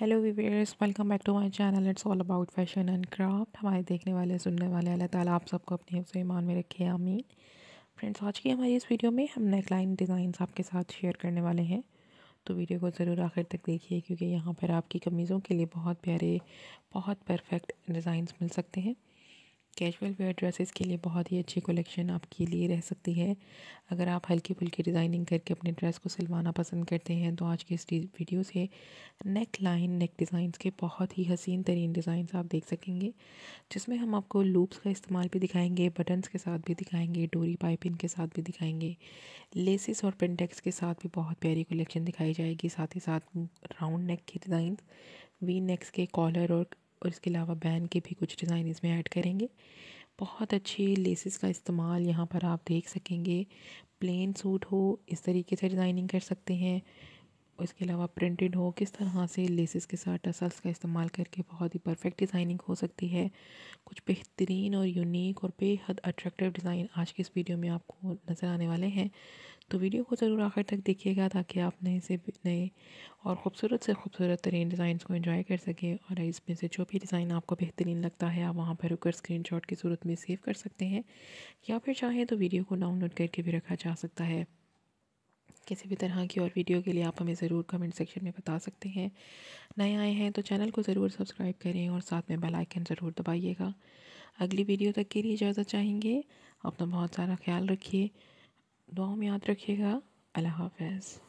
hello viewers welcome back to my channel it's all about fashion and craft हमारे देखने वाले सुनने वाले अल्लाह ताला आप सबको अपने हफ्स ईमान में रखे आमीन फ्रेंड्स आज की हमारी इस वीडियो में हम नेकलाइन डिज़ाइन आपके साथ शेयर करने वाले हैं तो वीडियो को ज़रूर आखिर तक देखिए क्योंकि यहाँ पर आपकी कमीज़ों के लिए बहुत प्यारे बहुत परफेक्ट डिज़ाइंस मिल सकते हैं कैजुअल वेयर ड्रेसेस के लिए बहुत ही अच्छी कलेक्शन आपके लिए रह सकती है अगर आप हल्की फुल्की डिज़ाइनिंग करके अपने ड्रेस को सिलवाना पसंद करते हैं तो आज की इस वीडियो से नेक लाइन नेक डिज़ाइंस के बहुत ही हसीन तरीन डिज़ाइंस आप देख सकेंगे जिसमें हम आपको लूप्स का इस्तेमाल भी दिखाएंगे बटन्स के साथ भी दिखाएंगे डोरी पाइपिंग के साथ भी दिखाएंगे लेसिस और पेंटेक्स के साथ भी बहुत प्यारी कलेक्शन दिखाई जाएगी साथ ही साथ राउंड नेक के डिज़ाइंस वी नेक्स के कॉलर और और इसके अलावा बैन के भी कुछ डिज़ाइन इसमें ऐड करेंगे बहुत अच्छे लेसिस का इस्तेमाल यहाँ पर आप देख सकेंगे प्लेन सूट हो इस तरीके से डिज़ाइनिंग कर सकते हैं इसके अलावा प्रिंटेड हो किस तरह से लेसिस के साथ टसल्स का इस्तेमाल करके बहुत ही परफेक्ट डिज़ाइनिंग हो सकती है कुछ बेहतरीन और यूनिक और बेहद अट्रैक्टिव डिज़ाइन आज के इस वीडियो में आपको नज़र आने वाले हैं तो वीडियो को ज़रूर आखिर तक देखिएगा ताकि आप नए से नए और ख़ूबसूरत से खूबसूरत तरीन डिज़ाइन को इन्जॉय कर सकें और इसमें से जो भी डिज़ाइन आपको बेहतरीन लगता है आप वहाँ पर रुककर स्क्रीन की सूरत में सेव कर सकते हैं या फिर चाहें तो वीडियो को डाउनलोड करके भी रखा जा सकता है किसी भी तरह की और वीडियो के लिए आप हमें ज़रूर कमेंट सेक्शन में बता सकते हैं नए आए हैं तो चैनल को ज़रूर सब्सक्राइब करें और साथ में बेल आइकन ज़रूर दबाइएगा अगली वीडियो तक के लिए इजाज़त चाहेंगे अपना बहुत सारा ख्याल रखिए दुआओं में याद रखिएगा अल्लाह हाफ